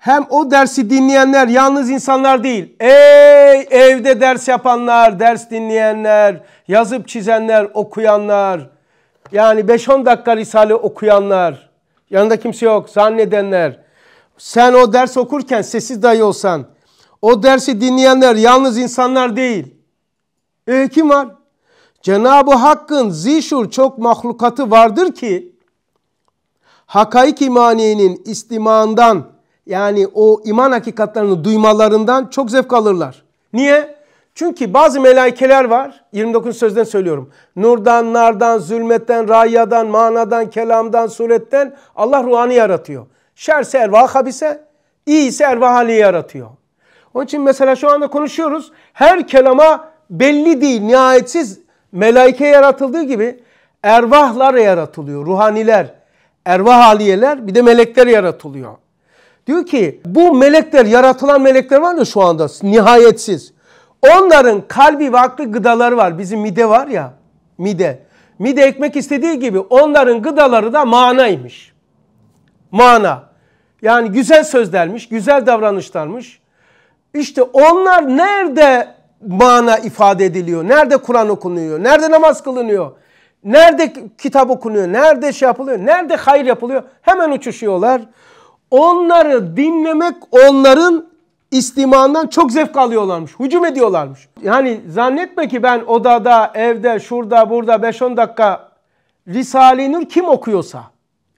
hem o dersi dinleyenler yalnız insanlar değil. Ey evde ders yapanlar, ders dinleyenler, yazıp çizenler, okuyanlar. Yani 5-10 dakika Risale okuyanlar. Yanında kimse yok zannedenler. Sen o ders okurken sessiz dahi olsan. O dersi dinleyenler yalnız insanlar değil. E kim var? Cenab-ı Hakk'ın zişur çok mahlukatı vardır ki hakaik imaniyenin istimandan yani o iman hakikatlerini duymalarından çok zevk alırlar. Niye? Çünkü bazı melaikeler var. 29 sözden söylüyorum. Nurdan, nardan, zulmetten, rayadan, manadan, kelamdan, suretten Allah ruhanı yaratıyor. Şerse ervah habise, iyiyse ervah hali yaratıyor. Onun için mesela şu anda konuşuyoruz. Her kelama belli değil, nihayetsiz melaike yaratıldığı gibi ervahlar yaratılıyor. Ruhaniler, ervah haliyeler bir de melekler yaratılıyor. Diyor ki bu melekler yaratılan melekler var ya şu anda nihayetsiz. Onların kalbi ve aklı gıdaları var. Bizim mide var ya mide. Mide ekmek istediği gibi onların gıdaları da manaymış. Mana. Yani güzel sözlermiş, güzel davranışlarmış. İşte onlar nerede mana ifade ediliyor? Nerede Kur'an okunuyor? Nerede namaz kılınıyor? Nerede kitap okunuyor? Nerede şey yapılıyor? Nerede hayır yapılıyor? Hemen uçuşuyorlar. Onları dinlemek onların istimandan çok zevk alıyorlarmış. Hücum ediyorlarmış. Yani zannetme ki ben odada, evde, şurada, burada 5-10 dakika Risale-i Nur kim okuyorsa.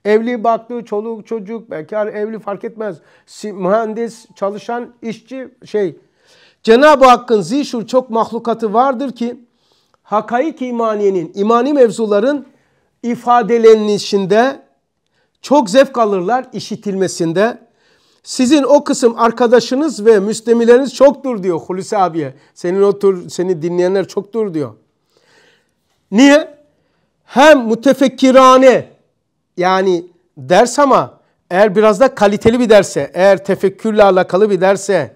Evli, baklı, çoluk, çocuk, bekar, evli fark etmez. Mühendis, çalışan, işçi, şey. Cenab-ı Hakk'ın zişur çok mahlukatı vardır ki hakaik imaniyenin, imani mevzuların ifadelenişinde çok zevk alırlar işitilmesinde. Sizin o kısım arkadaşınız ve müslemileriniz çoktur diyor Hulusi abiye. Senin otur seni dinleyenler çoktur diyor. Niye? Hem mütefekkirane yani ders ama eğer biraz da kaliteli bir derse, eğer tefekkürle alakalı bir derse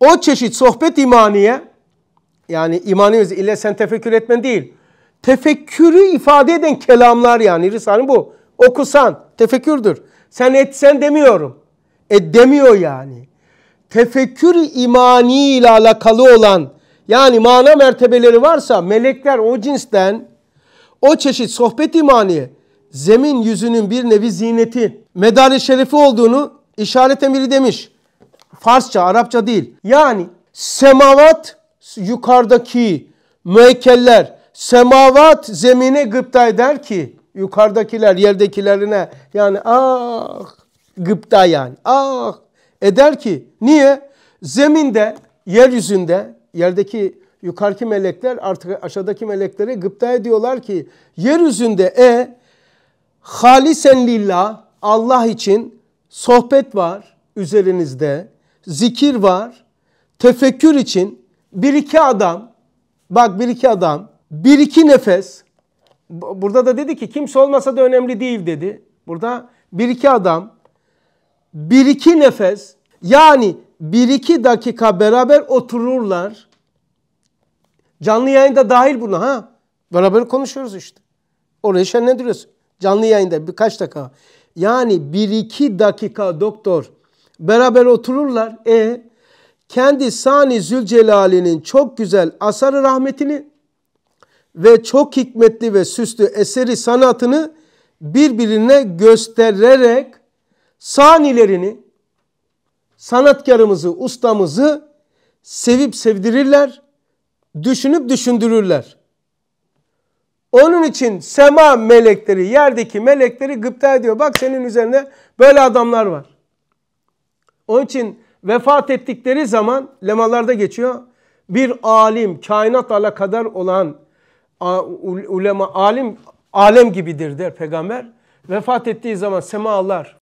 o çeşit sohbet imaniye yani imanimiz ile sen tefekkür etmen değil. Tefekkürü ifade eden kelamlar yani Risale bu okusan tefekkürdür. Sen etsen demiyorum. E demiyor yani. Tefekkür imani ile alakalı olan yani mana mertebeleri varsa melekler o cinsten o çeşit sohbet imani zemin yüzünün bir nevi zineti medarı şerifi olduğunu işaret emiri demiş. Farsça, Arapça değil. Yani semavat yukarıdaki müekkeller semavat zemine gıpta eder ki yukarıdakiler yerdekilerine yani ah gıpta yani ah eder ki niye? Zeminde, yeryüzünde, yerdeki yukarıki melekler artık aşağıdaki melekleri gıpta ediyorlar ki yeryüzünde e halisen lillah Allah için sohbet var üzerinizde, zikir var, tefekkür için bir iki adam, bak bir iki adam, bir iki nefes Burada da dedi ki kimse olmasa da önemli değil dedi. Burada bir iki adam, bir iki nefes yani bir iki dakika beraber otururlar. Canlı yayında dahil buna ha. Beraber konuşuyoruz işte. Orayı şenlendiriyorsun. Canlı yayında birkaç dakika. Yani bir iki dakika doktor beraber otururlar. E kendi Sani Zülcelal'inin çok güzel asarı rahmetini ve çok hikmetli ve süslü eseri sanatını birbirine göstererek sanilerini, sanatkarımızı, ustamızı sevip sevdirirler, düşünüp düşündürürler. Onun için sema melekleri, yerdeki melekleri gıpta ediyor. Bak senin üzerine böyle adamlar var. Onun için vefat ettikleri zaman lemalarda geçiyor. Bir alim, kainat alakadar olan ulema alim alem gibidir der peygamber. Vefat ettiği zaman semalar